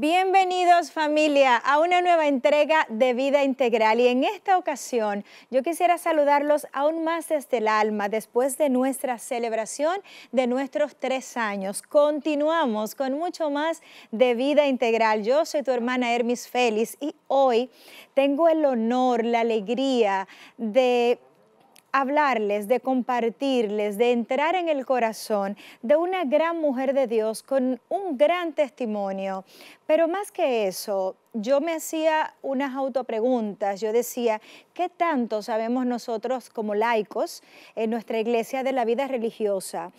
Bienvenidos familia a una nueva entrega de Vida Integral y en esta ocasión yo quisiera saludarlos aún más desde el alma después de nuestra celebración de nuestros tres años. Continuamos con mucho más de Vida Integral. Yo soy tu hermana Hermis Félix y hoy tengo el honor, la alegría de hablarles, de compartirles, de entrar en el corazón de una gran mujer de Dios con un gran testimonio. Pero más que eso, yo me hacía unas autopreguntas. Yo decía, ¿qué tanto sabemos nosotros como laicos en nuestra iglesia de la vida religiosa?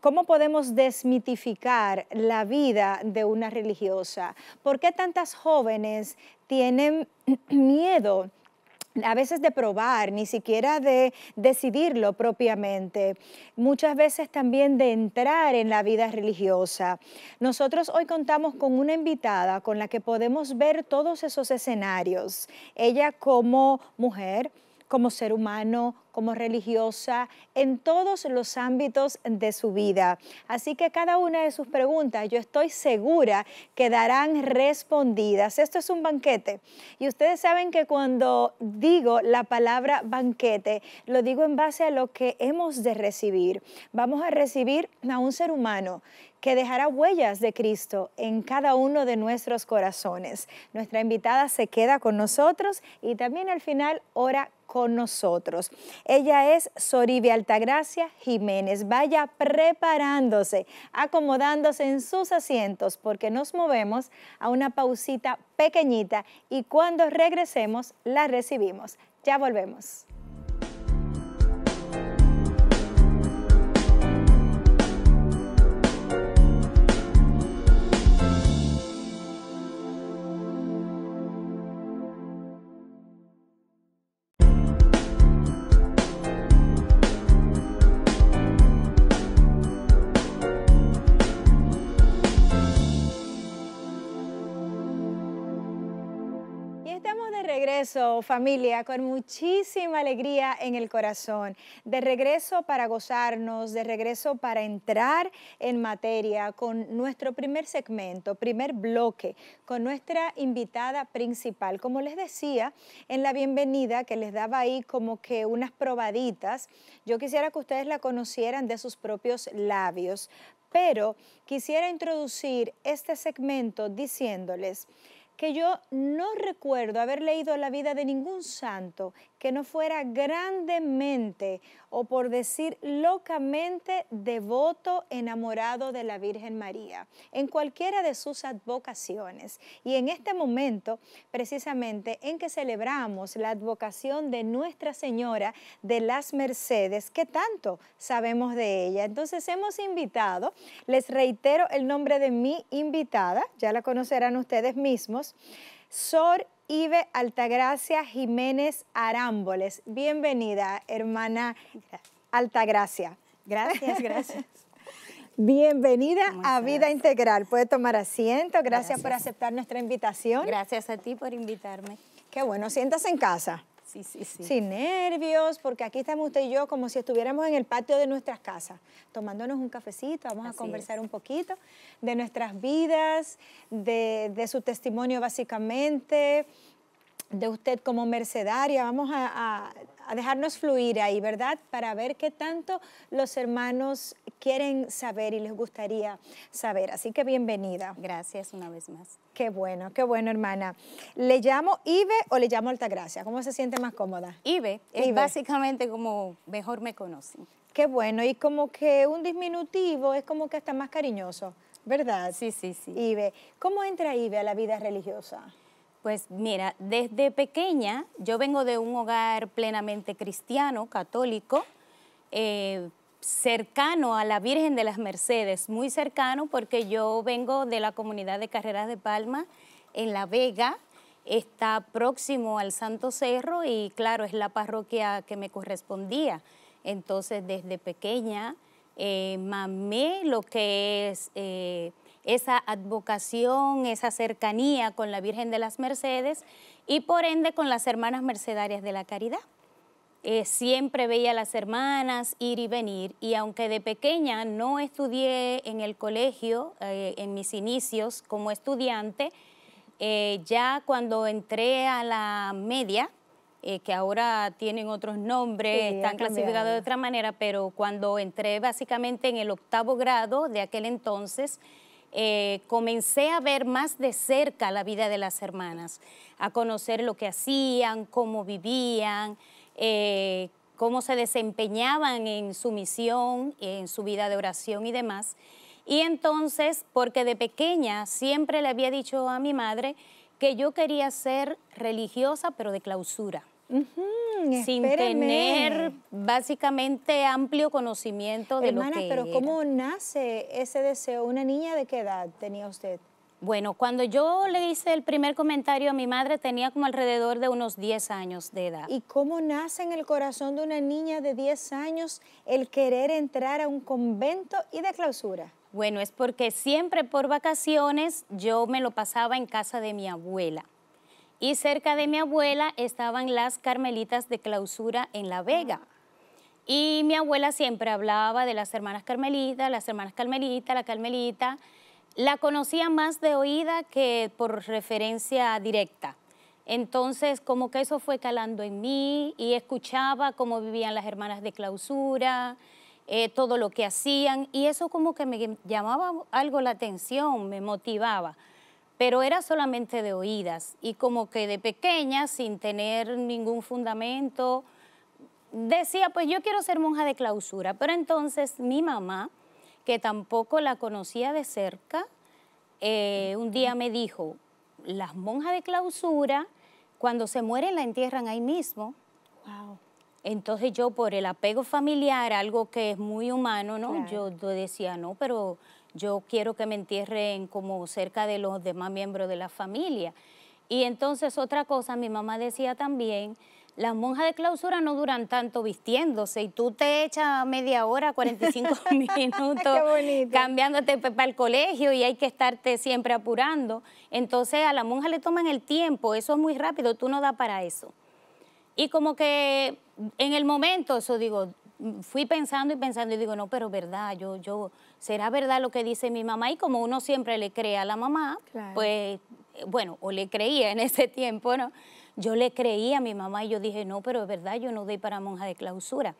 ¿Cómo podemos desmitificar la vida de una religiosa? ¿Por qué tantas jóvenes tienen miedo? a veces de probar, ni siquiera de decidirlo propiamente, muchas veces también de entrar en la vida religiosa. Nosotros hoy contamos con una invitada con la que podemos ver todos esos escenarios. Ella como mujer, como ser humano, como religiosa, en todos los ámbitos de su vida. Así que cada una de sus preguntas yo estoy segura quedarán respondidas. Esto es un banquete y ustedes saben que cuando digo la palabra banquete, lo digo en base a lo que hemos de recibir. Vamos a recibir a un ser humano que dejará huellas de Cristo en cada uno de nuestros corazones. Nuestra invitada se queda con nosotros y también al final ora con nosotros. Ella es Soribia Altagracia Jiménez. Vaya preparándose, acomodándose en sus asientos porque nos movemos a una pausita pequeñita y cuando regresemos la recibimos. Ya volvemos. regreso, familia, con muchísima alegría en el corazón, de regreso para gozarnos, de regreso para entrar en materia con nuestro primer segmento, primer bloque, con nuestra invitada principal. Como les decía en la bienvenida que les daba ahí como que unas probaditas, yo quisiera que ustedes la conocieran de sus propios labios, pero quisiera introducir este segmento diciéndoles, que yo no recuerdo haber leído la vida de ningún santo que no fuera grandemente o por decir locamente devoto enamorado de la Virgen María, en cualquiera de sus advocaciones. Y en este momento, precisamente en que celebramos la advocación de Nuestra Señora de las Mercedes, que tanto sabemos de ella. Entonces hemos invitado, les reitero el nombre de mi invitada, ya la conocerán ustedes mismos, Sor Ive Altagracia Jiménez Arámboles. Bienvenida, hermana Altagracia. Gracias, gracias. Bienvenida a Vida Integral. Puede tomar asiento. Gracias, gracias por aceptar nuestra invitación. Gracias a ti por invitarme. Qué bueno, siéntase en casa. Sin nervios, porque aquí estamos usted y yo como si estuviéramos en el patio de nuestras casas, tomándonos un cafecito, vamos a conversar un poquito de nuestras vidas, de, su testimonio básicamente, de usted como mercedaria. Vamos a a dejarnos fluir ahí, ¿verdad? Para ver qué tanto los hermanos quieren saber y les gustaría saber. Así que bienvenida. Gracias una vez más. Qué bueno, qué bueno, hermana. ¿Le llamo Ibe o le llamo Altagracia? ¿Cómo se siente más cómoda? Ibe, es básicamente como mejor me conocen. Qué bueno, y como que un disminutivo es como que hasta más cariñoso, ¿verdad? Sí, sí, sí. Ibe, ¿cómo entra Ibe a la vida religiosa? Pues mira, desde pequeña yo vengo de un hogar plenamente cristiano, católico, eh, cercano a la Virgen de las Mercedes, muy cercano porque yo vengo de la comunidad de Carreras de Palma en La Vega, está próximo al Santo Cerro y claro, es la parroquia que me correspondía. Entonces desde pequeña eh, mamé lo que es... Eh, esa advocación, esa cercanía con la Virgen de las Mercedes y por ende con las hermanas mercedarias de la caridad. Eh, siempre veía a las hermanas ir y venir y aunque de pequeña no estudié en el colegio, eh, en mis inicios como estudiante, eh, ya cuando entré a la media, que ahora tienen otros nombres, están clasificados de otra manera, pero cuando entré básicamente en el octavo grado de aquel entonces, eh, comencé a ver más de cerca la vida de las hermanas, a conocer lo que hacían, cómo vivían, eh, cómo se desempeñaban en su misión, en su vida de oración y demás. Y entonces, porque de pequeña siempre le había dicho a mi madre que yo quería ser religiosa, pero de clausura sin tener básicamente amplio conocimiento de la lo que pero ¿cómo nace ese deseo? ¿Una niña de qué edad tenía usted? Bueno, cuando yo le hice el primer comentario a mi madre tenía como alrededor de unos 10 años de edad. ¿Y cómo nace en el corazón de una niña de 10 años el querer entrar a un convento y de clausura? Bueno, es porque siempre por vacaciones yo me lo pasaba en casa de mi abuela. Y cerca de mi abuela estaban las Carmelitas de clausura en La Vega. Y mi abuela siempre hablaba de las hermanas Carmelitas, las hermanas Carmelitas, la Carmelita. La conocía más de oída que por referencia directa. Entonces, como que eso fue calando en mí y escuchaba cómo vivían las hermanas de clausura, eh, todo lo que hacían, y eso como que me llamaba algo la atención, me motivaba pero era solamente de oídas y como que de pequeña, sin tener ningún fundamento, decía, pues yo quiero ser monja de clausura, pero entonces mi mamá, que tampoco la conocía de cerca, eh, un día me dijo, las monjas de clausura, cuando se mueren la entierran ahí mismo. Entonces yo por el apego familiar, algo que es muy humano, ¿no? Yo decía, no, pero yo quiero que me entierren como cerca de los demás miembros de la familia. Y entonces otra cosa, mi mamá decía también, las monjas de clausura no duran tanto vistiéndose y tú te echas media hora, 45 minutos cambiándote para el colegio y hay que estarte siempre apurando. Entonces a la monja le toman el tiempo, eso es muy rápido, tú no da para eso. Y como que en el momento, eso digo, fui pensando y pensando y digo, no, pero verdad, yo, yo, será verdad lo que dice mi mamá y como uno siempre le cree a la mamá, pues, bueno, o le creía en ese tiempo, ¿no? Yo le creía a mi mamá y yo dije, no, pero es verdad, yo no doy para monja de clausura.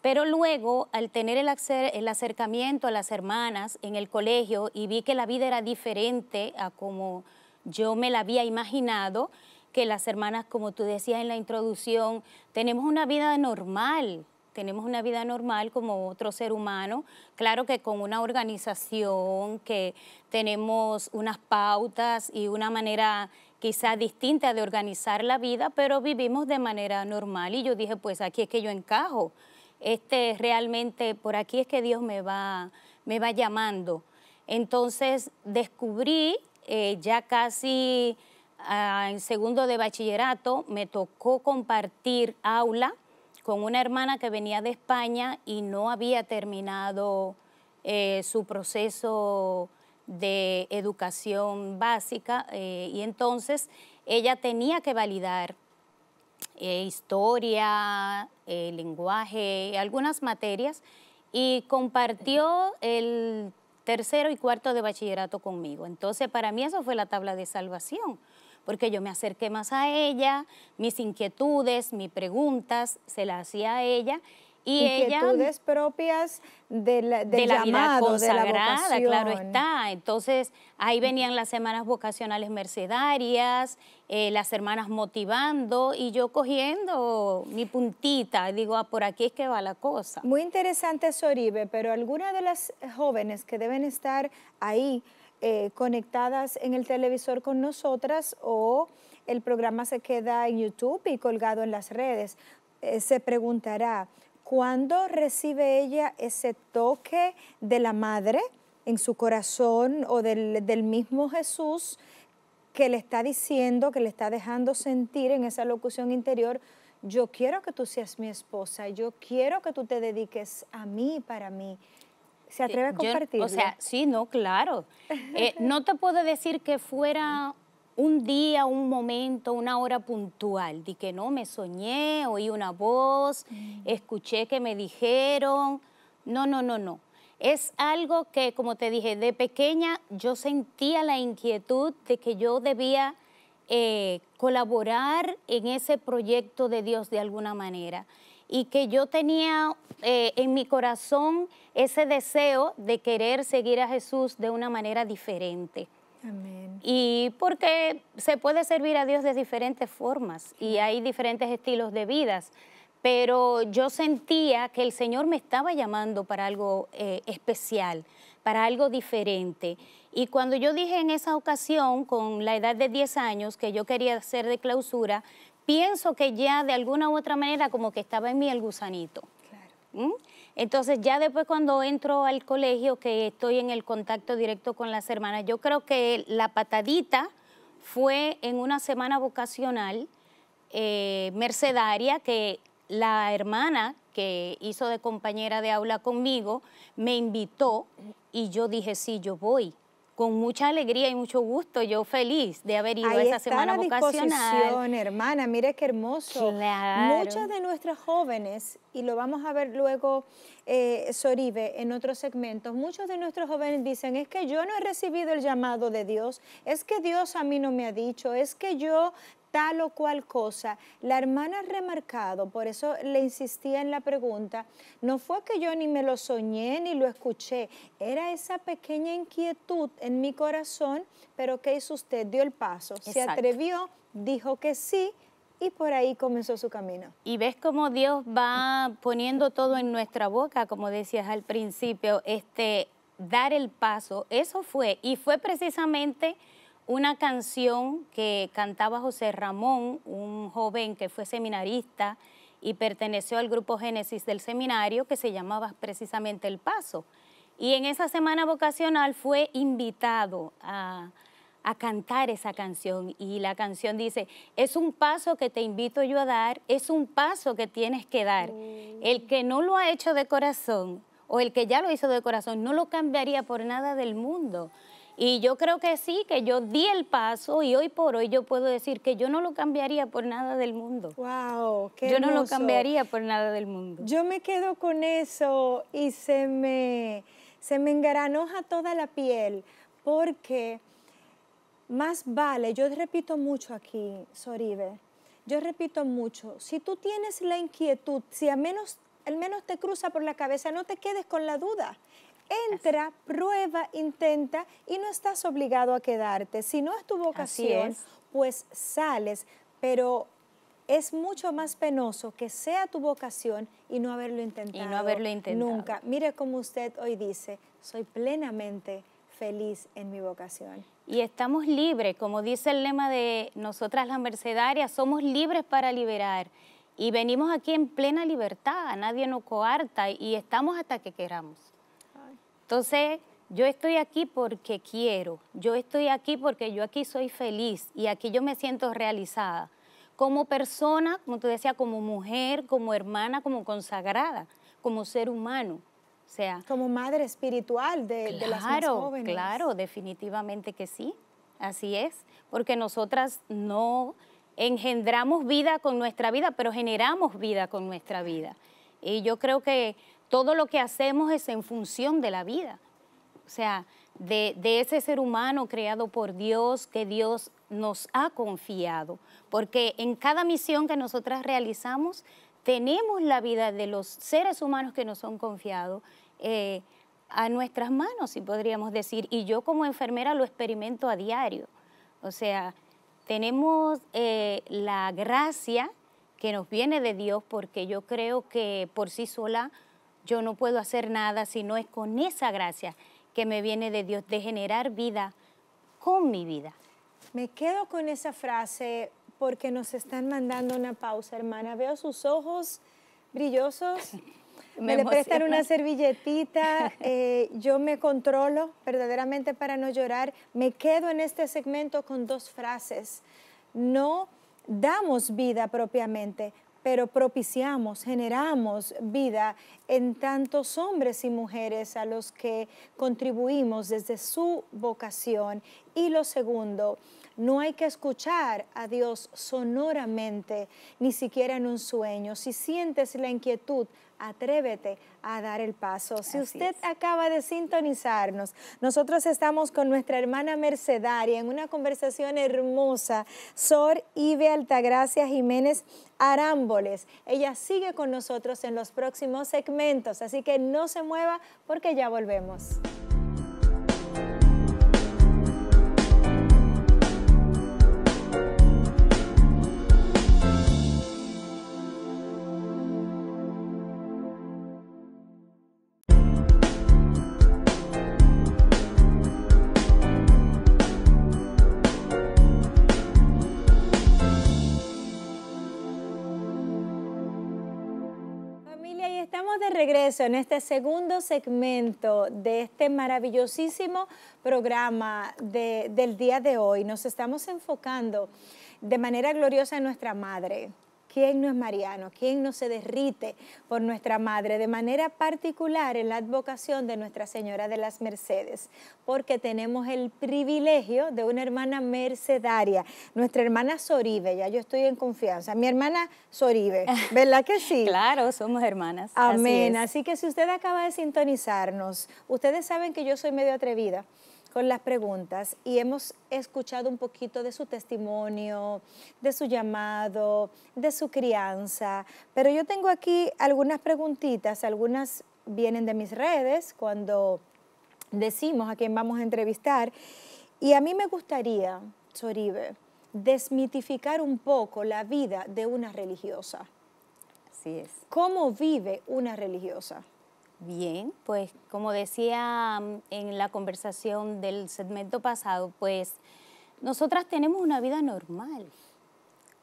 Pero luego, al tener el, acer el acercamiento a las hermanas en el colegio y vi que la vida era diferente a como yo me la había imaginado, que las hermanas, como tú decías en la introducción, tenemos una vida normal, tenemos una vida normal como otro ser humano, claro que con una organización, que tenemos unas pautas y una manera quizá distinta de organizar la vida, pero vivimos de manera normal y yo dije, pues aquí es que yo encajo, este realmente por aquí es que Dios me va, me va llamando. Entonces descubrí eh, ya casi ah, en segundo de bachillerato, me tocó compartir aula con una hermana que venía de España y no había terminado eh, su proceso de educación básica eh, y entonces ella tenía que validar eh, historia, lenguaje, algunas materias y compartió el tercero y cuarto de bachillerato conmigo. Entonces para mí eso fue la tabla de salvación porque yo me acerqué más a ella, mis inquietudes, mis preguntas, se las hacía a ella. Y inquietudes ella, propias de la, del de la llamado, vida consagrada, claro está. Entonces, ahí venían las semanas vocacionales mercedarias, eh, las hermanas motivando y yo cogiendo mi puntita. Digo, ah, por aquí es que va la cosa. Muy interesante, Soribe, pero alguna de las jóvenes que deben estar ahí, eh, conectadas en el televisor con nosotras o el programa se queda en YouTube y colgado en las redes. Eh, se preguntará, ¿cuándo recibe ella ese toque de la madre en su corazón o del, del mismo Jesús que le está diciendo, que le está dejando sentir en esa locución interior? yo quiero que tú seas mi esposa, yo quiero que tú te dediques a mí, para mí, ¿Se atreve a compartir? O sea, sí, no, claro. Eh, no te puedo decir que fuera un día, un momento, una hora puntual, Di que no, me soñé, oí una voz, mm. escuché que me dijeron. No, no, no, no. Es algo que, como te dije, de pequeña yo sentía la inquietud de que yo debía eh, colaborar en ese proyecto de Dios de alguna manera y que yo tenía eh, en mi corazón ese deseo de querer seguir a Jesús de una manera diferente. Y porque se puede servir a Dios de diferentes formas y hay diferentes estilos de vidas, pero yo sentía que el Señor me estaba llamando para algo eh, especial, para algo diferente. Y cuando yo dije en esa ocasión, con la edad de 10 años, que yo quería ser de clausura, pienso que ya de alguna u otra manera como que estaba en mí el gusanito. ¿Mm? Entonces ya después cuando entro al colegio, que estoy en el contacto directo con las hermanas, yo creo que la patadita fue en una semana vocacional eh, mercedaria que la hermana que hizo de compañera de aula conmigo me invitó y yo dije, sí, yo voy con mucha alegría y mucho gusto, yo feliz de haber ido Ahí esa semana la vocacional. hermana, mire qué hermoso. Muchas de nuestras jóvenes, y lo vamos a ver luego, eh, Soribe, en otros segmentos, muchos de nuestros jóvenes dicen, es que yo no he recibido el llamado de Dios, es que Dios a mí no me ha dicho, es que yo tal o cual cosa, la hermana ha remarcado, por eso le insistía en la pregunta, no fue que yo ni me lo soñé ni lo escuché, era esa pequeña inquietud en mi corazón, pero ¿qué hizo usted? Dio el paso, se atrevió, dijo que sí, y por ahí comenzó su camino. Y ves cómo Dios va poniendo todo en nuestra boca, como decías al principio, este dar el paso, eso fue y fue precisamente una canción que cantaba José Ramón, un joven que fue seminarista y perteneció al grupo Génesis del seminario que se llamaba precisamente El Paso. Y en esa semana vocacional fue invitado a, cantar esa canción y la canción dice, es un paso que te invito yo a dar, es un paso que tienes que dar. Mm. El que no lo ha hecho de corazón o el que ya lo hizo de corazón no lo cambiaría por nada del mundo. Y yo creo que sí, que yo di el paso y hoy por hoy yo puedo decir que yo no lo cambiaría por nada del mundo. ¡Wow! Qué yo no lo cambiaría por nada del mundo. Yo me quedo con eso y se me, se me engranoja toda la piel porque más vale, yo repito mucho aquí, Soribe, yo repito mucho, si tú tienes la inquietud, si al menos, al menos te cruza por la cabeza, no te quedes con la duda. Entra, prueba, intenta y no estás obligado a quedarte. Si no es tu vocación, pues sales, pero es mucho más penoso que sea tu vocación y no haberlo intentado. Y no haberlo intentado. Nunca. Mire como usted hoy dice, soy plenamente feliz en mi vocación. Y estamos libres, como dice el lema de nosotras las mercedarias, somos libres para liberar. Y venimos aquí en plena libertad, a nadie nos coarta y estamos hasta que queramos. Entonces, yo estoy aquí porque quiero, yo estoy aquí porque yo aquí soy feliz y aquí yo me siento realizada. Como persona, como tú decías, como mujer, como hermana, como consagrada, como ser humano. O sea, como madre espiritual de, de las jóvenes. Claro, definitivamente que sí. Así es. Porque nosotras no engendramos vida con nuestra vida, pero generamos vida con nuestra vida. Y yo creo que todo lo que hacemos es en función de la vida, o sea, de, ese ser humano creado por Dios, que Dios nos ha confiado, porque en cada misión que nosotras realizamos tenemos la vida de los seres humanos que nos son confiados eh, a nuestras manos, si podríamos decir, y yo como enfermera lo experimento a diario. O sea, tenemos eh, la gracia que nos viene de Dios porque yo creo que por sí sola yo no puedo hacer nada si no es con esa gracia que me viene de Dios de generar vida con mi vida. Me quedo con esa frase porque nos están mandando una pausa, hermana. Veo sus ojos brillosos. me, le prestan una servilletita, eh, yo me controlo verdaderamente para no llorar. Me quedo en este segmento con dos frases. No damos vida propiamente, pero propiciamos, generamos vida en tantos hombres y mujeres a los que contribuimos desde su vocación. Y lo segundo, no hay que escuchar a Dios sonoramente, ni siquiera en un sueño. Si sientes la inquietud atrévete a dar el paso. Si usted acaba de sintonizarnos, nosotros estamos con nuestra hermana Mercedaria en una conversación hermosa, Sor Ibe Altagracia Jiménez Arámboles. Ella sigue con nosotros en los próximos segmentos, así que no se mueva porque ya volvemos. regreso en este segundo segmento de este maravillosísimo programa del día de hoy. Nos estamos enfocando de manera gloriosa en nuestra madre, ¿Quién no es mariano? ¿Quién no se derrite por nuestra Madre? De manera particular en la advocación de Nuestra Señora de las Mercedes, porque tenemos el privilegio de una hermana mercedaria, nuestra hermana Soribe, ya yo estoy en confianza, mi hermana Soribe, ¿verdad que sí? claro, somos hermanas. Amén, así que si usted acaba de sintonizarnos, ustedes saben que yo soy medio atrevida con las preguntas y hemos escuchado un poquito de su testimonio, de su llamado, de su crianza, pero yo tengo aquí algunas preguntitas, algunas vienen de mis redes cuando decimos a quién vamos a entrevistar y a mí me gustaría, Soribe, desmitificar un poco la vida de una religiosa. Así es. ¿Cómo vive una religiosa? Bien, pues como decía mm, en la conversación del segmento pasado, pues nosotras tenemos una vida normal.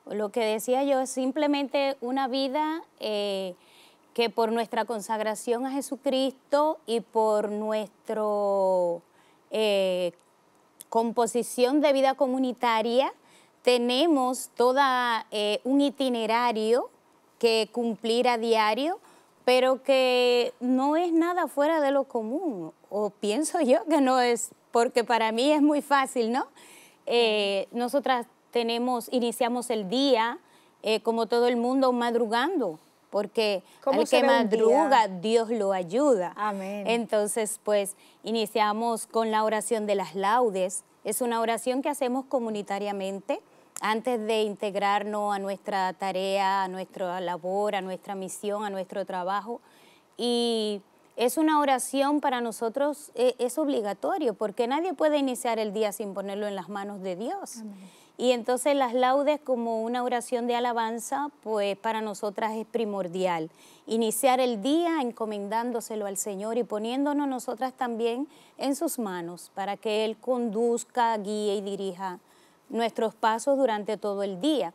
Lo que decía yo es simplemente una vida eh, que por nuestra consagración a Jesucristo y por nuestra eh, composición de vida comunitaria, tenemos todo eh, un itinerario que cumplir a diario pero que no es nada fuera de lo común, o pienso yo que no es, porque para mí es muy fácil, ¿no? Eh, nosotras tenemos, iniciamos el día, eh, como todo el mundo, madrugando, porque el que madruga, Dios lo ayuda. Amén. Entonces, pues, iniciamos con la oración de las laudes. Es una oración que hacemos comunitariamente antes de integrarnos a nuestra tarea, a nuestra labor, a nuestra misión, a nuestro trabajo. Y es una oración para nosotros, e, es, obligatorio, porque nadie puede iniciar el día sin ponerlo en las manos de Dios. Y entonces las laudes como una oración de alabanza, pues para nosotras es primordial. Iniciar el día encomendándoselo al Señor y poniéndonos nosotras también en sus manos para que Él conduzca, guíe y dirija nuestros pasos durante todo el día.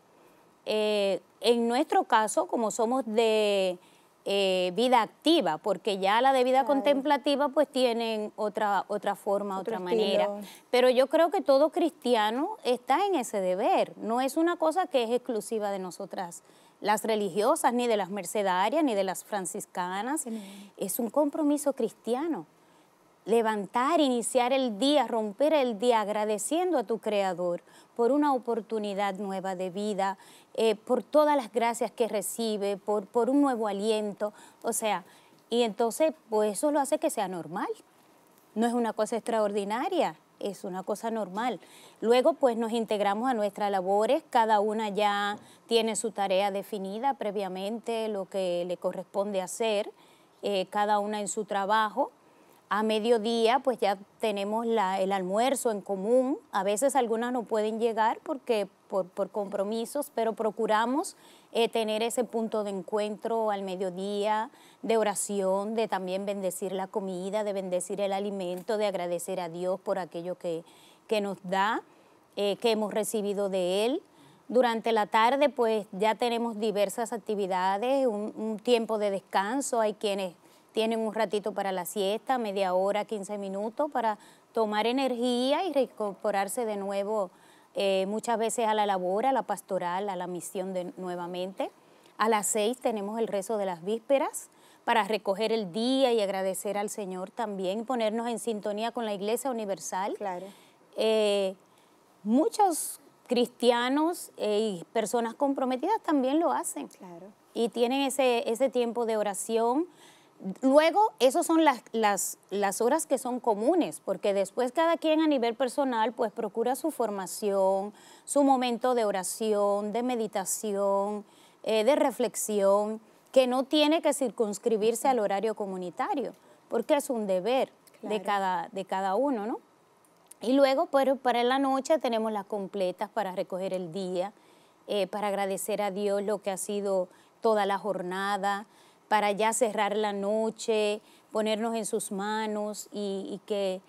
Eh, en nuestro caso, como somos de eh, vida activa, porque ya la de vida contemplativa pues tienen otra, otra forma, otra manera. Pero yo creo que todo cristiano está en ese deber, no es una cosa que es exclusiva de nosotras las religiosas, ni de las mercedarias, ni de las franciscanas, es un compromiso cristiano levantar, iniciar el día, romper el día agradeciendo a tu Creador por una oportunidad nueva de vida, eh, por todas las gracias que recibe, por, por un nuevo aliento, o sea, y entonces pues eso lo hace que sea normal, no es una cosa extraordinaria, es una cosa normal. Luego, pues nos integramos a nuestras labores, cada una ya tiene su tarea definida previamente, lo que le corresponde hacer, eh, cada una en su trabajo, a mediodía pues ya tenemos el almuerzo en común. A veces algunas no pueden llegar porque por, compromisos, pero procuramos eh, tener ese punto de encuentro al mediodía, de oración, de también bendecir la comida, de bendecir el alimento, de agradecer a Dios por aquello que, nos da, eh, que hemos recibido de Él. Durante la tarde pues ya tenemos diversas actividades, un tiempo de descanso, hay quienes tienen un ratito para la siesta, media hora, 15 minutos, para tomar energía y reincorporarse de nuevo eh, muchas veces a la labor, a la pastoral, a la misión de, nuevamente. A las seis tenemos el rezo de las vísperas para recoger el día y agradecer al Señor también, ponernos en sintonía con la Iglesia Universal. Claro. Eh, muchos cristianos eh, y personas comprometidas también lo hacen. Claro. Y tienen ese, ese tiempo de oración Luego, esas son las, horas que son comunes, porque después cada quien a nivel personal pues procura su formación, su momento de oración, de meditación, eh, de reflexión, que no tiene que circunscribirse al horario comunitario, porque es un deber de, cada, uno, ¿no? Y luego, para la noche tenemos las completas para recoger el día, eh, para agradecer a Dios lo que ha sido toda la jornada, para ya cerrar la noche, ponernos en sus manos y, que,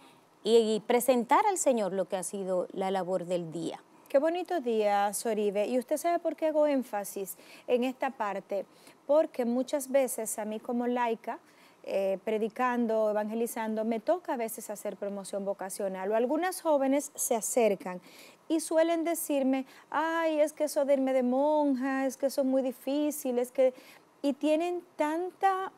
y, presentar al Señor lo que ha sido la labor del día. Qué bonito día, Soribe. Y usted sabe por qué hago énfasis en esta parte, porque muchas veces a mí como laica, eh, predicando, evangelizando, me toca a veces hacer promoción vocacional o algunas jóvenes se acercan y suelen decirme, ay, es que eso de irme de monja, es que eso es muy difícil, es que y tienen tanta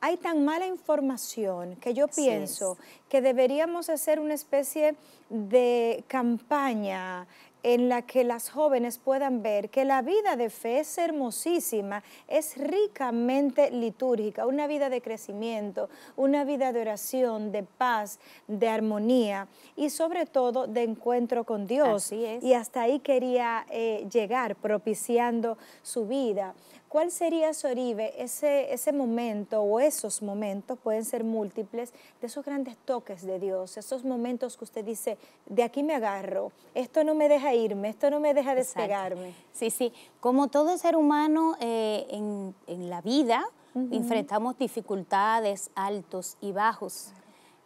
hay tan mala información que yo pienso que deberíamos hacer una especie de campaña en la que las jóvenes puedan ver que la vida de fe es hermosísima, es ricamente litúrgica, una vida de crecimiento, una vida de oración, de paz, de armonía y sobre todo de encuentro con Dios. Y hasta ahí quería eh, llegar, propiciando su vida. ¿Cuál sería, Soribe, ese, ese momento o esos momentos, pueden ser múltiples, de esos grandes toques de Dios, esos momentos que usted dice, de aquí me agarro, esto no me deja irme, esto no me deja despegarme? Sí, sí, como todo ser humano eh, en, la vida, enfrentamos dificultades, altos y bajos.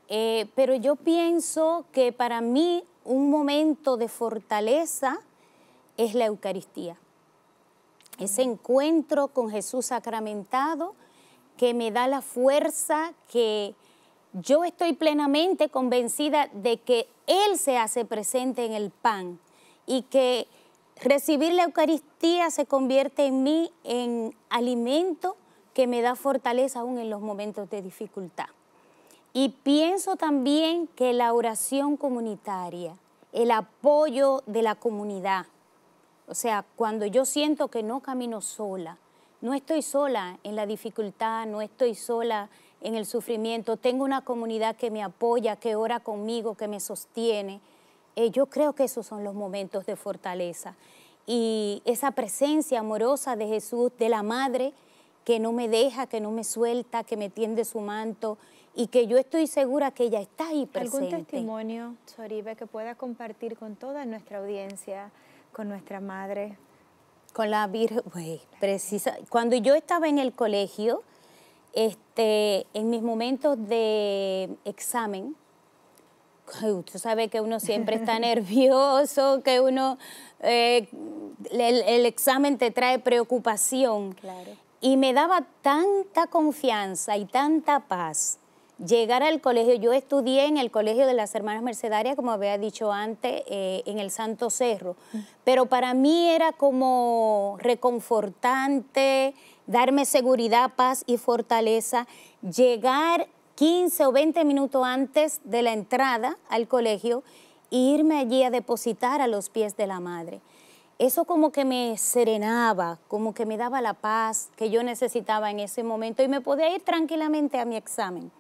Eh, pero yo pienso que para mí un momento de fortaleza es la Eucaristía ese encuentro con Jesús sacramentado que me da la fuerza que yo estoy plenamente convencida de que Él se hace presente en el pan y que recibir la Eucaristía se convierte en mí en alimento que me da fortaleza aún en los momentos de dificultad. Y pienso también que la oración comunitaria, el apoyo de la comunidad, o sea, cuando yo siento que no camino sola, no estoy sola en la dificultad, no estoy sola en el sufrimiento, tengo una comunidad que me apoya, que ora conmigo, que me sostiene. Eh, yo creo que esos son los momentos de fortaleza. Y esa presencia amorosa de Jesús, de la Madre, que no me deja, que no me suelta, que me tiende su manto y que yo estoy segura que ella está ahí presente. ¿Algún testimonio, Soribe, que pueda compartir con toda nuestra audiencia? con nuestra madre. Con la Virgen, güey, Cuando yo estaba en el colegio, este, en mis momentos de examen, usted sabe que uno siempre está nervioso, que uno, eh, el, el, examen te trae preocupación. Claro. Y me daba tanta confianza y tanta paz llegar al colegio, yo estudié en el Colegio de las Hermanas Mercedarias, como había dicho antes, eh, en el Santo Cerro, pero para mí era como reconfortante, darme seguridad, paz y fortaleza, llegar 15 o 20 minutos antes de la entrada al colegio e irme allí a depositar a los pies de la madre. Eso como que me serenaba, como que me daba la paz que yo necesitaba en ese momento y me podía ir tranquilamente a mi examen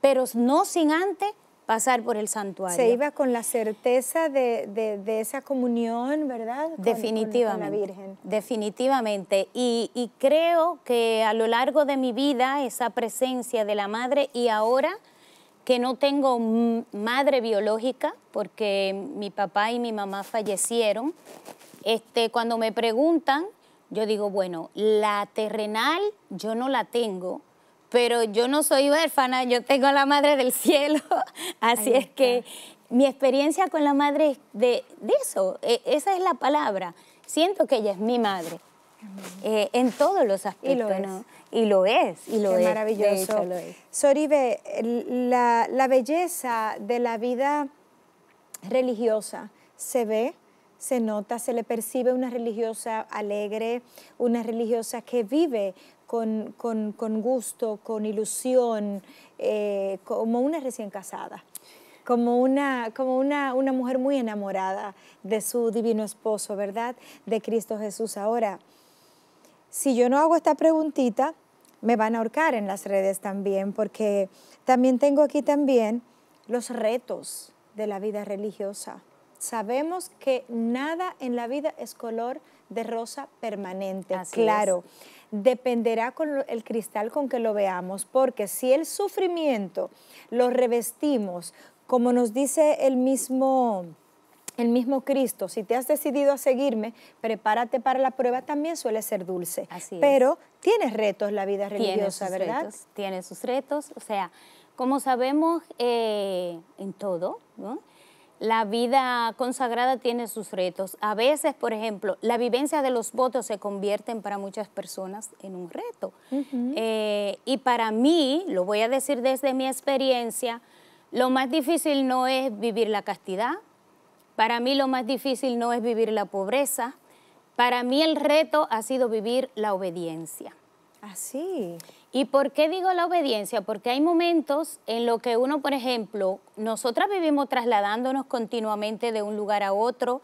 pero no sin antes pasar por el santuario. Se iba con la certeza de, esa comunión, ¿verdad? definitivamente. Virgen. Definitivamente. Y, y, creo que a lo largo de mi vida esa presencia de la madre y ahora que no tengo madre biológica, porque mi papá y mi mamá fallecieron, este, cuando me preguntan, yo digo, bueno, la terrenal yo no la tengo, pero yo no soy huérfana, yo tengo a la Madre del Cielo, así es que mi experiencia con la Madre es de, eso, e, esa es la palabra. Siento que ella es mi madre. Eh, en todos los aspectos, y lo es. Y lo es, maravilloso. Soribe, la, belleza de la vida religiosa se ve, se nota, se le percibe una religiosa alegre, una religiosa que vive con, gusto, con ilusión, eh, como una recién casada como una, como una, una, mujer muy enamorada de su divino esposo, ¿verdad? De Cristo Jesús. Ahora, si yo no hago esta preguntita, me van a ahorcar en las redes también, porque también tengo aquí también los retos de la vida religiosa sabemos que nada en la vida es color de rosa permanente. claro, dependerá con el cristal con que lo veamos, porque si el sufrimiento lo revestimos, como nos dice el mismo el mismo Cristo, si te has decidido a seguirme, prepárate para la prueba, también suele ser dulce. Pero tiene tienes retos la vida religiosa, ¿verdad? tiene sus retos, o sea, como sabemos eh, en todo, ¿no? la vida consagrada tiene sus retos. A veces, por ejemplo, la vivencia de los votos se convierte para muchas personas en un reto. Eh, y para mí, lo voy a decir desde mi experiencia, lo más difícil no es vivir la castidad, para mí lo más difícil no es vivir la pobreza, para mí el reto ha sido vivir la obediencia. Así. Ah, ¿Y por qué digo la obediencia? Porque hay momentos en los que uno, por ejemplo, nosotras vivimos trasladándonos continuamente de un lugar a otro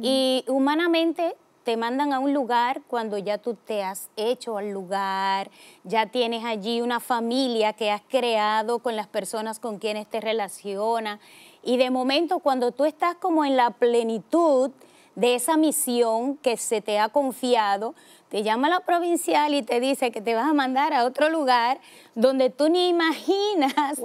y humanamente te mandan a un lugar cuando ya tú te has hecho al lugar, ya tienes allí una familia que has creado con las personas con quienes te relacionas. Y de momento cuando tú estás como en la plenitud de esa misión que se te ha confiado, te llama la provincial y te dice que te vas a mandar a otro lugar donde tú ni imaginas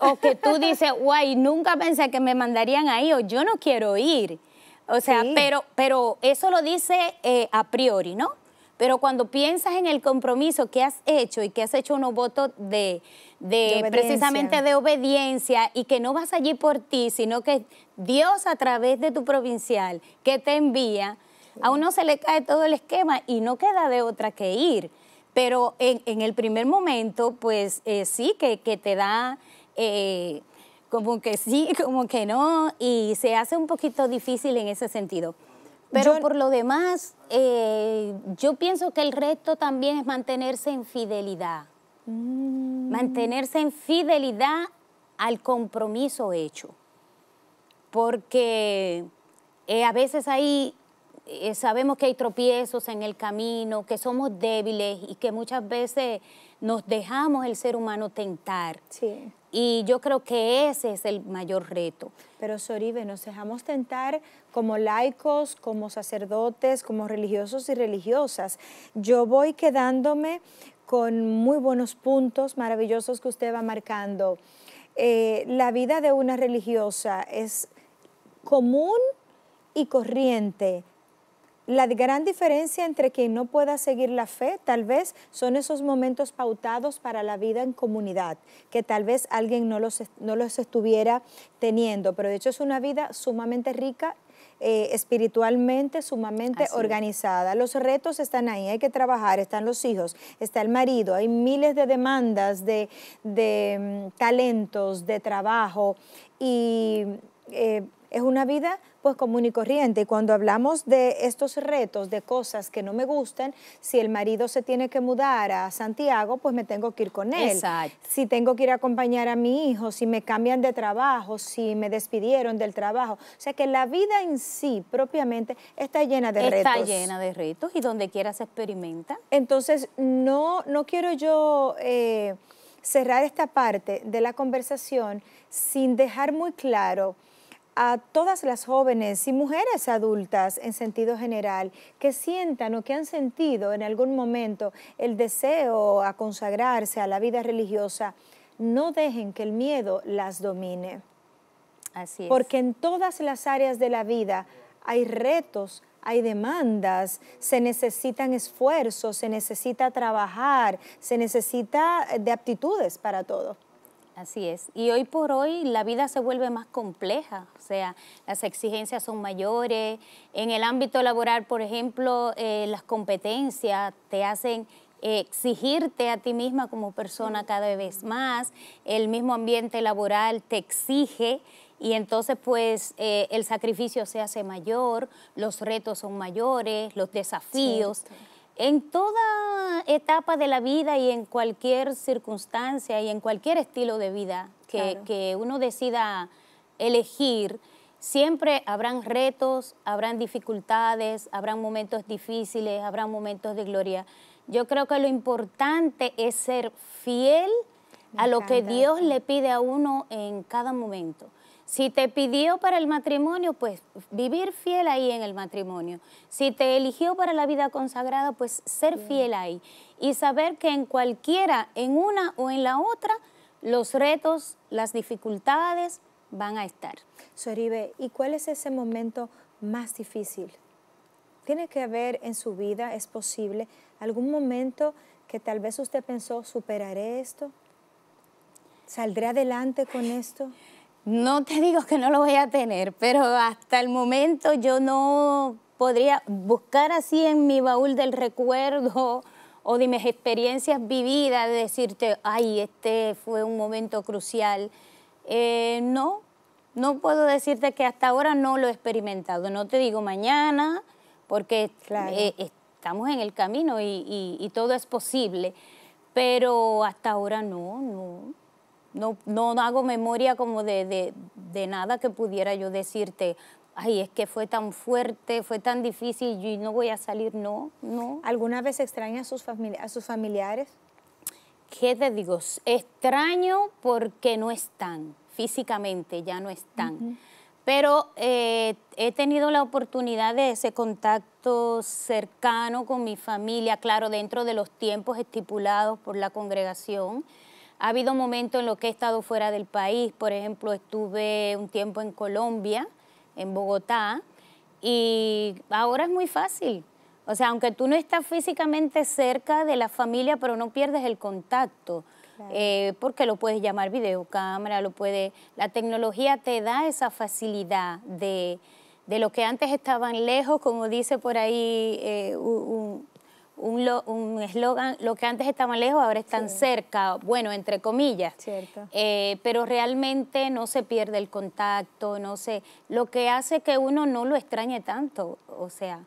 o que tú dices, guay, nunca pensé que me mandarían ahí o yo no quiero ir. O sea, pero, pero eso lo dice eh, a priori, ¿no? Pero cuando piensas en el compromiso que has hecho y que has hecho unos votos de, de precisamente de obediencia y que no vas allí por ti, sino que Dios a través de tu provincial que te envía, a uno se le cae todo el esquema y no queda de otra que ir. Pero en, el primer momento, pues eh, sí que, te da eh, como que sí, como que no, y se hace un poquito difícil en ese sentido. Pero por lo demás, eh, yo pienso que el reto también es mantenerse en fidelidad. Mm. Mantenerse en fidelidad al compromiso hecho. Porque a veces hay eh, sabemos que hay tropiezos en el camino, que somos débiles y que muchas veces nos dejamos el ser humano tentar. Sí. Y yo creo que ese es el mayor reto. Pero Soribe, nos dejamos tentar como laicos, como sacerdotes, como religiosos y religiosas. Yo voy quedándome con muy buenos puntos maravillosos que usted va marcando. Eh, la vida de una religiosa es común y corriente la gran diferencia entre quien no pueda seguir la fe, tal vez, son esos momentos pautados para la vida en comunidad, que tal vez alguien no los, no los estuviera teniendo, pero de hecho es una vida sumamente rica eh, espiritualmente sumamente organizada. Los retos están ahí, hay que trabajar, están los hijos, está el marido, hay miles de demandas de, mm, talentos, de trabajo y eh, es una vida pues común y corriente. Y cuando hablamos de estos retos, de cosas que no me gustan, si el marido se tiene que mudar a Santiago, pues me tengo que ir con él. Si tengo que ir a acompañar a mi hijo, si me cambian de trabajo, si me despidieron del trabajo. O sea que la vida en sí, propiamente, está llena de retos. Está llena de retos y donde quiera se experimenta. Entonces, no, no quiero yo... Eh, cerrar esta parte de la conversación sin dejar muy claro a todas las jóvenes y mujeres adultas en sentido general que sientan o que han sentido en algún momento el deseo a consagrarse a la vida religiosa, no dejen que el miedo las domine. Así es. Porque en todas las áreas de la vida hay retos, hay demandas, se necesitan esfuerzos, se necesita trabajar, se necesita de aptitudes para todo. Así es. Y hoy por hoy la vida se vuelve más compleja, o sea, las exigencias son mayores. En el ámbito laboral, por ejemplo, eh, las competencias te hacen exigirte a ti misma como persona cada vez más, el mismo ambiente laboral te exige y entonces pues eh, el sacrificio se hace mayor, los retos son mayores, los desafíos en toda etapa de la vida y en cualquier circunstancia y en cualquier estilo de vida que, uno decida elegir, siempre habrán retos, habrán dificultades, habrán momentos difíciles, habrán momentos de gloria. Yo creo que lo importante es ser fiel a lo que Dios le pide a uno en cada momento. Si te pidió para el matrimonio, pues vivir fiel ahí en el matrimonio. Si te eligió para la vida consagrada, pues ser fiel ahí. Y saber que en cualquiera, en una o en la otra, los retos, las dificultades van a estar. Soribe, ¿y cuál es ese momento más difícil? Tiene que haber en su vida, es posible, algún momento que tal vez usted pensó, superaré esto, saldré adelante con esto. No te digo que no lo voy a tener, pero hasta el momento yo no podría buscar así en mi baúl del recuerdo o de mis experiencias vividas, de decirte, ay, este fue un momento crucial. Eh, no, no puedo decirte que hasta ahora no lo he experimentado. No te digo mañana, porque eh, estamos en el camino y todo es posible, pero hasta ahora no, no. No, hago memoria como de, nada que pudiera yo decirte, ay, es que fue tan fuerte, fue tan difícil y no voy a salir, no, no. ¿Alguna vez extraña a sus, a sus familiares? ¿Qué te digo? Extraño porque no están, físicamente ya no están. Pero eh, he tenido la oportunidad de ese contacto cercano con mi familia, claro, dentro de los tiempos estipulados por la congregación. Ha habido momentos en los que he estado fuera del país, por ejemplo, estuve un tiempo en Colombia, en Bogotá, y ahora es muy fácil. O sea, aunque tú no estás físicamente cerca de la familia, pero no pierdes el contacto, eh, porque lo puedes llamar videocámara, lo puede, La tecnología te da esa facilidad de, de lo que antes estaban lejos, como dice por ahí eh, un, un eslogan, lo, que antes estaba lejos ahora están cerca, bueno, entre comillas. Cierto. Eh, pero realmente no se pierde el contacto, no sé, lo que hace que uno no lo extrañe tanto, o sea,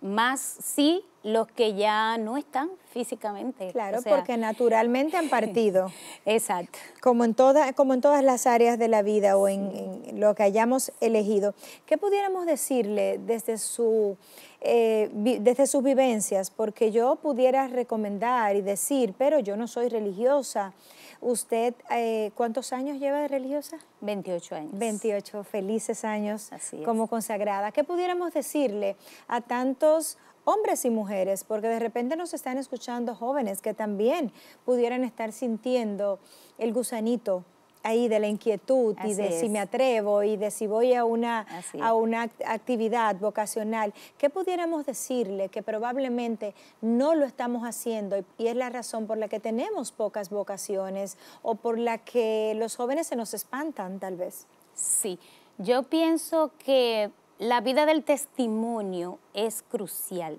más sí los que ya no están físicamente. Claro, porque naturalmente han partido. Exacto. Como en, como en todas las áreas de la vida o en, lo que hayamos elegido. ¿Qué pudiéramos decirle desde, su, eh, desde sus vivencias? Porque yo pudiera recomendar y decir, pero yo no soy religiosa, Usted, eh, ¿cuántos años lleva de religiosa? 28 años. 28 felices años Así como consagrada. ¿Qué pudiéramos decirle a tantos hombres y mujeres? Porque de repente nos están escuchando jóvenes que también pudieran estar sintiendo el gusanito ahí de la inquietud y de si me atrevo y de si voy a una, a una actividad vocacional, ¿qué pudiéramos decirle que probablemente no lo estamos haciendo y, y es la razón por la que tenemos pocas vocaciones o por la que los jóvenes se nos espantan tal vez? Sí, yo pienso que la vida del testimonio es crucial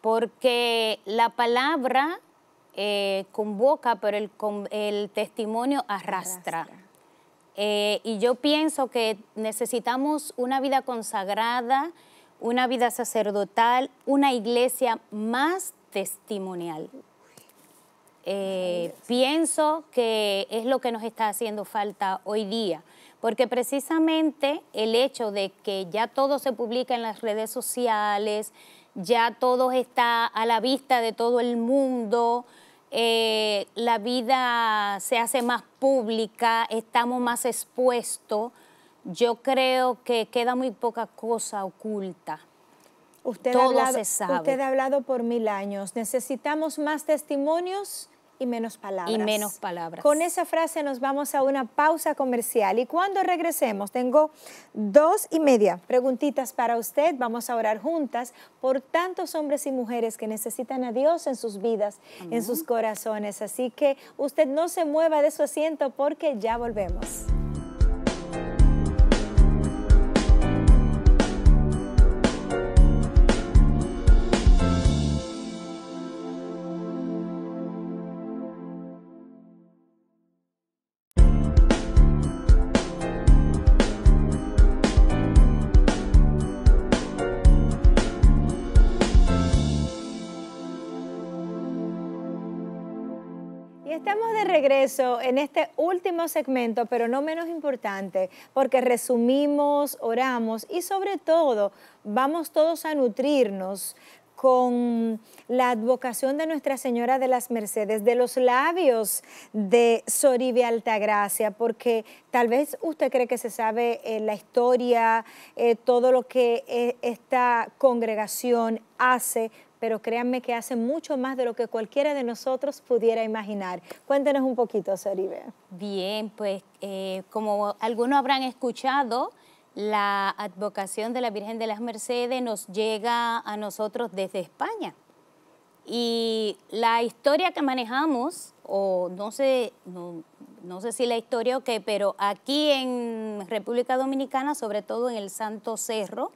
porque la palabra eh, convoca, pero el, testimonio arrastra. Eh, y yo pienso que necesitamos una vida consagrada, una vida sacerdotal, una iglesia más testimonial. Eh, pienso que es lo que nos está haciendo falta hoy día, porque precisamente el hecho de que ya todo se publica en las redes sociales, ya todo está a la vista de todo el mundo, eh, la vida se hace más pública, estamos más expuestos, yo creo que queda muy poca cosa oculta. Usted Todo se sabe. Usted ha hablado por mil años. ¿Necesitamos más testimonios? y menos palabras. Y menos palabras. Con esa frase nos vamos a una pausa comercial y cuando regresemos tengo dos y media preguntitas para usted. Vamos a orar juntas por tantos hombres y mujeres que necesitan a Dios en sus vidas, en sus corazones. Así que usted no se mueva de su asiento porque ya volvemos. regreso en este último segmento, pero no menos importante, porque resumimos, oramos y sobre todo vamos todos a nutrirnos con la advocación de Nuestra Señora de las Mercedes, de los labios de Soribia Altagracia, porque tal vez usted cree que se sabe eh, la historia, eh, todo lo que eh, esta congregación hace pero créanme que hace mucho más de lo que cualquiera de nosotros pudiera imaginar. Cuéntenos un poquito, Saribe. Bien, pues eh, como algunos habrán escuchado, la advocación de la Virgen de las Mercedes nos llega a nosotros desde España. Y la historia que manejamos, o no sé, no, sé si la historia o qué, pero aquí en República Dominicana, sobre todo en el Santo Cerro,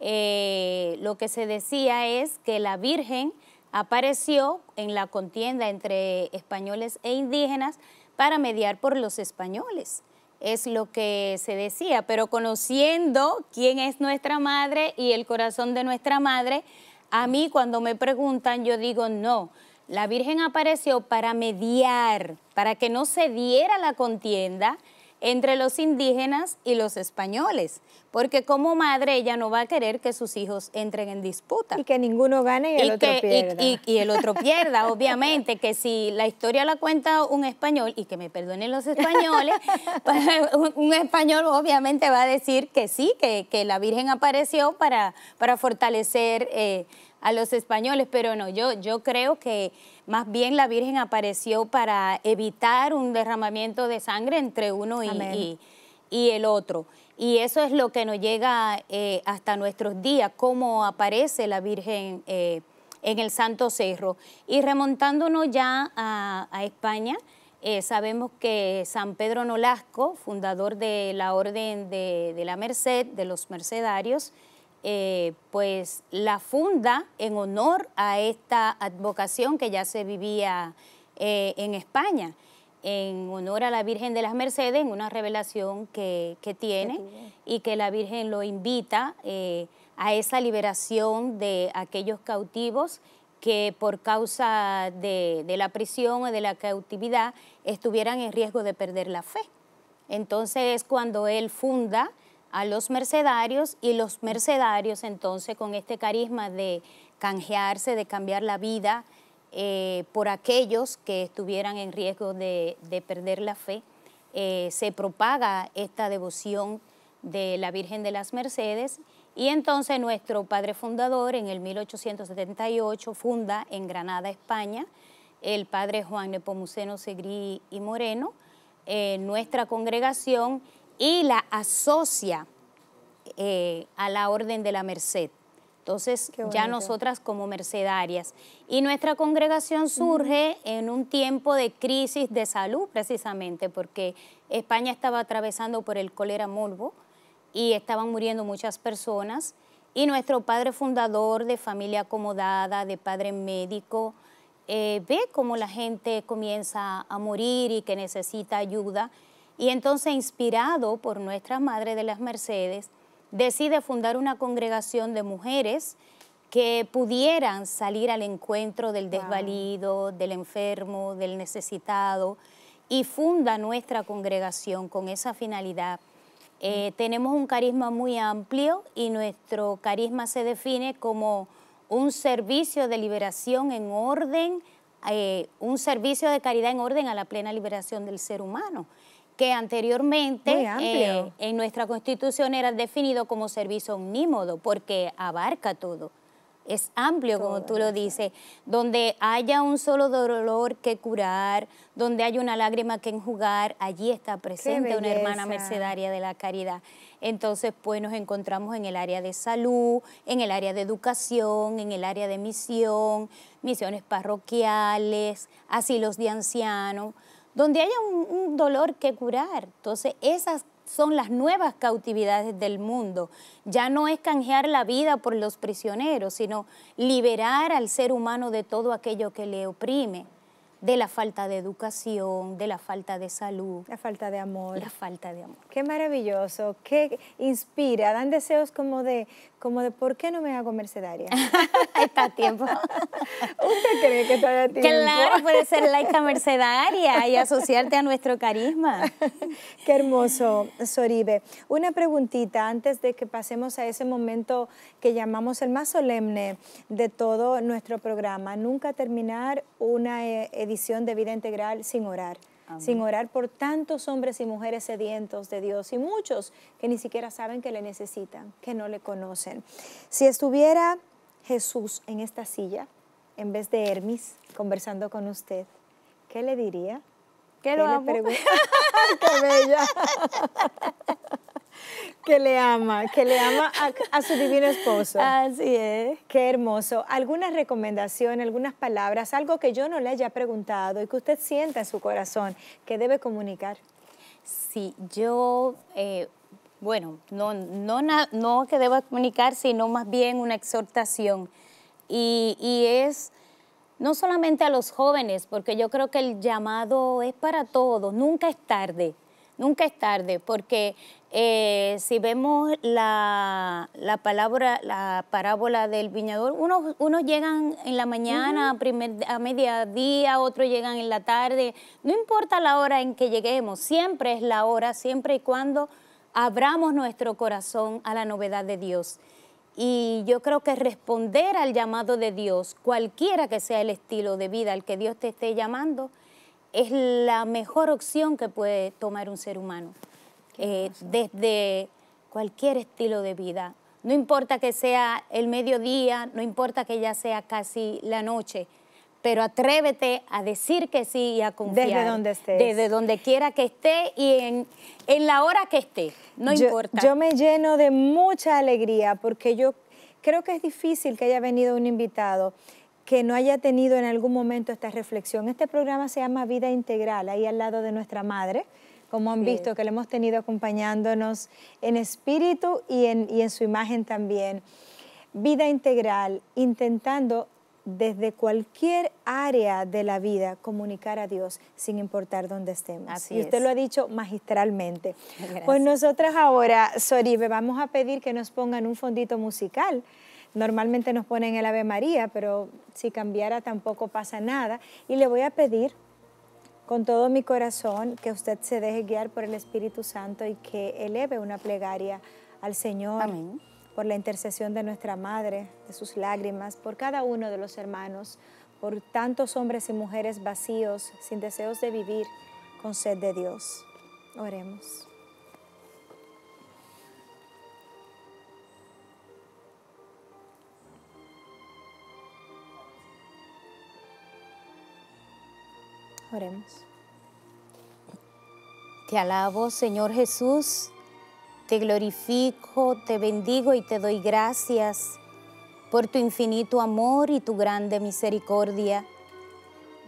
eh, lo que se decía es que la Virgen apareció en la contienda entre españoles e indígenas para mediar por los españoles. Es lo que se decía, pero conociendo quién es nuestra madre y el corazón de nuestra madre, a mí cuando me preguntan yo digo no, la Virgen apareció para mediar, para que no se diera la contienda, entre los indígenas y los españoles, porque como madre ella no va a querer que sus hijos entren en disputa. Y que ninguno gane y el otro pierda. Y, y, el otro pierda, obviamente, que si la historia la cuenta un español, y que me perdonen los españoles, un español obviamente va a decir que sí, que, la Virgen apareció para, para fortalecer eh, a los españoles, pero no, yo, yo creo que más bien la Virgen apareció para evitar un derramamiento de sangre entre uno y, el otro. Y eso es lo que nos llega eh, hasta nuestros días, cómo aparece la Virgen eh, en el Santo Cerro. Y remontándonos ya a, España, eh, sabemos que San Pedro Nolasco, fundador de la Orden de la Merced, de los Mercedarios, eh, pues la funda en honor a esta advocación que ya se vivía eh, en España, en honor a la Virgen de las Mercedes, en una revelación que, tiene y que la Virgen lo invita eh, a esa liberación de aquellos cautivos que por causa de, de la prisión o de la cautividad estuvieran en riesgo de perder la fe. Entonces es cuando él funda a los mercedarios y los mercedarios entonces con este carisma de canjearse, de cambiar la vida eh, por aquellos que estuvieran en riesgo de, perder la fe, eh, se propaga esta devoción de la Virgen de las Mercedes y entonces nuestro padre fundador en el 1878 funda en Granada, España, el padre Juan Nepomuceno Segrí y Moreno, eh, nuestra congregación y la asocia eh, a la Orden de la Merced. Entonces, ya nosotras como mercedarias. Y nuestra congregación surge en un tiempo de crisis de salud, precisamente, porque España estaba atravesando por el cólera morbo y estaban muriendo muchas personas. Y nuestro padre fundador de familia acomodada, de padre médico, eh, ve cómo la gente comienza a morir y que necesita ayuda y entonces inspirado por nuestra Madre de las Mercedes, decide fundar una congregación de mujeres que pudieran salir al encuentro del desvalido, del enfermo, del necesitado, y funda nuestra congregación con esa finalidad. Eh, mm. tenemos un carisma muy amplio y nuestro carisma se define como un servicio de liberación en orden, eh, un servicio de caridad en orden a la plena liberación del ser humano que anteriormente eh, en nuestra Constitución era definido como servicio omnímodo, porque abarca todo. Es amplio, como tú lo dices, donde haya un solo dolor que curar, donde haya una lágrima que enjugar, allí está presente una hermana mercedaria de la caridad. Entonces, pues nos encontramos en el área de salud, en el área de educación, en el área de misión, misiones parroquiales, asilos de ancianos donde haya un, dolor que curar. Entonces, esas son las nuevas cautividades del mundo. Ya no es canjear la vida por los prisioneros, sino liberar al ser humano de todo aquello que le oprime, de la falta de educación, de la falta de salud. La falta de amor. La falta de amor. Qué maravilloso, qué inspira, dan deseos como de, como de por qué no me hago mercedaria. está a tiempo. ¿Usted cree que está a tiempo? Claro, puede ser laica mercedaria y asociarte a nuestro carisma. qué hermoso, Soribe. Una preguntita antes de que pasemos a ese momento que llamamos el más solemne de todo nuestro programa. Nunca terminar una eh, edición de Vida Integral sin orar sin orar por tantos hombres y mujeres sedientos de Dios y muchos que ni siquiera saben que le necesitan, que no le conocen. Si estuviera Jesús en esta silla, en vez de Hermis, conversando con usted, ¿qué le diría? Que lo ¿Qué amo. Le ¡Qué que le ama, que le ama a, su divino esposo. Así es. Qué hermoso. ¿Alguna recomendación, algunas palabras, algo que yo no le haya preguntado y que usted sienta en su corazón que debe comunicar? Sí, yo, eh, bueno, no, no, no que deba comunicar, sino más bien una exhortación. Y, y es no solamente a los jóvenes, porque yo creo que el llamado es para todos, nunca es tarde, nunca es tarde, porque eh, si vemos la, la, palabra, la parábola del viñador, unos, llegan en la mañana, a, a mediodía, otros llegan en la tarde. No importa la hora en que lleguemos, siempre es la hora, siempre y cuando abramos nuestro corazón a la novedad de Dios. Y yo creo que responder al llamado de Dios, cualquiera que sea el estilo de vida al que Dios te esté llamando, es la mejor opción que puede tomar un ser humano. Eh, desde cualquier estilo de vida. No importa que sea el mediodía, no importa que ya sea casi la noche, pero atrévete a decir que sí y a confiar. Desde donde estés. Desde donde quiera que esté y en, la hora que esté, no importa. Yo me lleno de mucha alegría porque yo creo que es difícil que haya venido un invitado que no haya tenido en algún momento esta reflexión. Este programa se llama Vida Integral, ahí al lado de nuestra madre, como han visto, que le hemos tenido acompañándonos en espíritu y en, su imagen también. Vida integral, intentando desde cualquier área de la vida comunicar a Dios sin importar dónde estemos. y usted lo ha dicho magistralmente. Pues nosotras ahora, Soribe, vamos a pedir que nos pongan un fondito musical. Normalmente nos ponen el Ave María, pero si cambiara tampoco pasa nada. Y le voy a pedir con todo mi corazón, que usted se deje guiar por el Espíritu Santo y que eleve una plegaria al Señor. Por la intercesión de nuestra Madre, de sus lágrimas, por cada uno de los hermanos, por tantos hombres y mujeres vacíos, sin deseos de vivir, con sed de Dios. Oremos. Te alabo, Señor Jesús, te glorifico, te bendigo y te doy gracias por tu infinito amor y tu grande misericordia.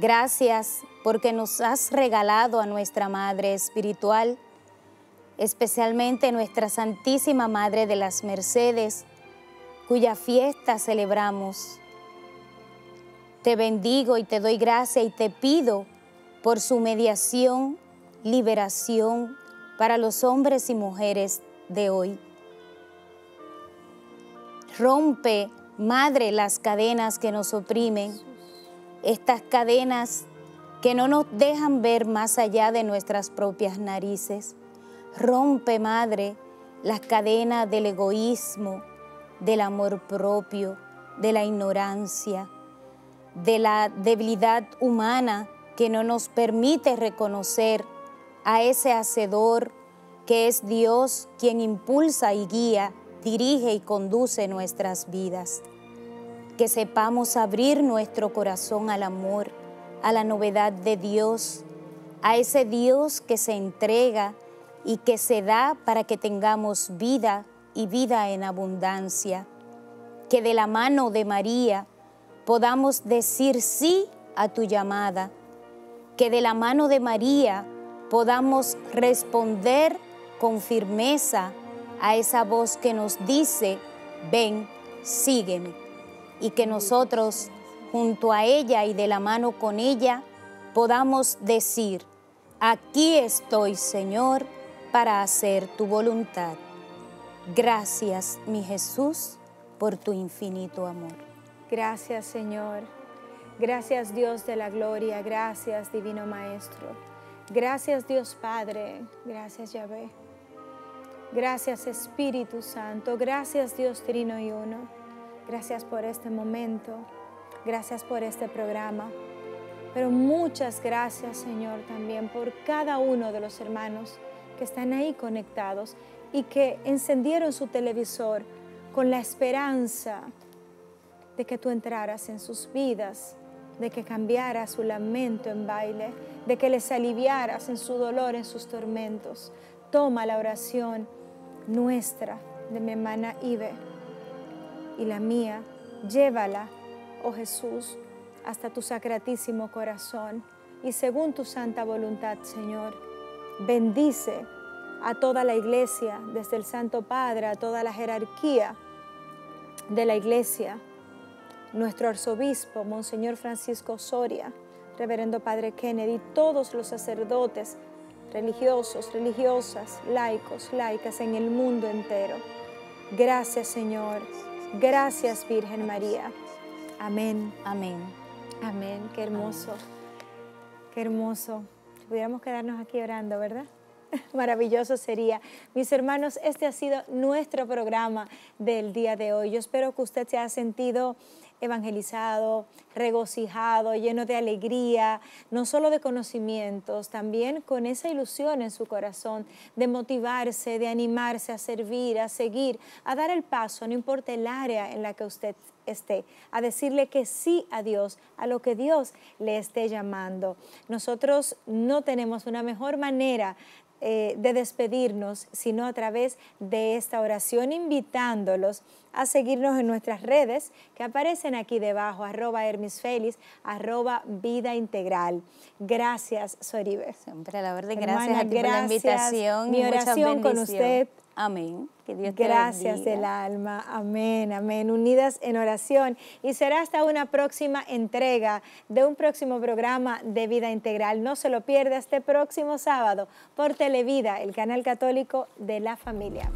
Gracias porque nos has regalado a nuestra Madre Espiritual, especialmente nuestra Santísima Madre de las Mercedes, cuya fiesta celebramos. Te bendigo y te doy gracia y te pido por su mediación, liberación para los hombres y mujeres de hoy. Rompe, Madre, las cadenas que nos oprimen, estas cadenas que no nos dejan ver más allá de nuestras propias narices. Rompe, Madre, las cadenas del egoísmo, del amor propio, de la ignorancia, de la debilidad humana que no nos permite reconocer a ese hacedor que es Dios quien impulsa y guía, dirige y conduce nuestras vidas. Que sepamos abrir nuestro corazón al amor, a la novedad de Dios, a ese Dios que se entrega y que se da para que tengamos vida y vida en abundancia. Que de la mano de María podamos decir sí a tu llamada que de la mano de María podamos responder con firmeza a esa voz que nos dice, ven, sígueme, y que nosotros junto a ella y de la mano con ella podamos decir, aquí estoy Señor para hacer tu voluntad. Gracias mi Jesús por tu infinito amor. Gracias Señor. Gracias Dios de la gloria, gracias Divino Maestro. Gracias Dios Padre, gracias Yahvé. Gracias Espíritu Santo, gracias Dios Trino y Uno. Gracias por este momento, gracias por este programa. Pero muchas gracias Señor también por cada uno de los hermanos que están ahí conectados y que encendieron su televisor con la esperanza de que tú entraras en sus vidas de que cambiara su lamento en baile, de que les aliviaras en su dolor, en sus tormentos. Toma la oración nuestra de mi hermana Ibe y la mía, llévala, oh Jesús, hasta tu sacratísimo corazón y según tu santa voluntad, Señor, bendice a toda la iglesia, desde el Santo Padre, a toda la jerarquía de la iglesia, nuestro arzobispo, Monseñor Francisco Soria, Reverendo Padre Kennedy, todos los sacerdotes, religiosos, religiosas, laicos, laicas en el mundo entero. Gracias Señor, gracias Virgen María. Amén. Amén. Amén, qué hermoso, qué hermoso. Si pudiéramos quedarnos aquí orando, ¿verdad? Maravilloso sería. Mis hermanos, este ha sido nuestro programa del día de hoy. Yo espero que usted se haya sentido evangelizado, regocijado, lleno de alegría, no solo de conocimientos, también con esa ilusión en su corazón de motivarse, de animarse a servir, a seguir, a dar el paso, no importa el área en la que usted esté, a decirle que sí a Dios, a lo que Dios le esté llamando. Nosotros no tenemos una mejor manera eh, de despedirnos, sino a través de esta oración, invitándolos a seguirnos en nuestras redes que aparecen aquí debajo, arroba hermisfelis, arroba vida integral. Gracias, Soribes Siempre la verdad gracias a ti por la invitación. Mi oración con usted Amén. Que Dios Gracias del alma. Amén, amén. Unidas en oración. Y será hasta una próxima entrega de un próximo programa de Vida Integral. No se lo pierda este próximo sábado por Televida, el canal católico de la familia.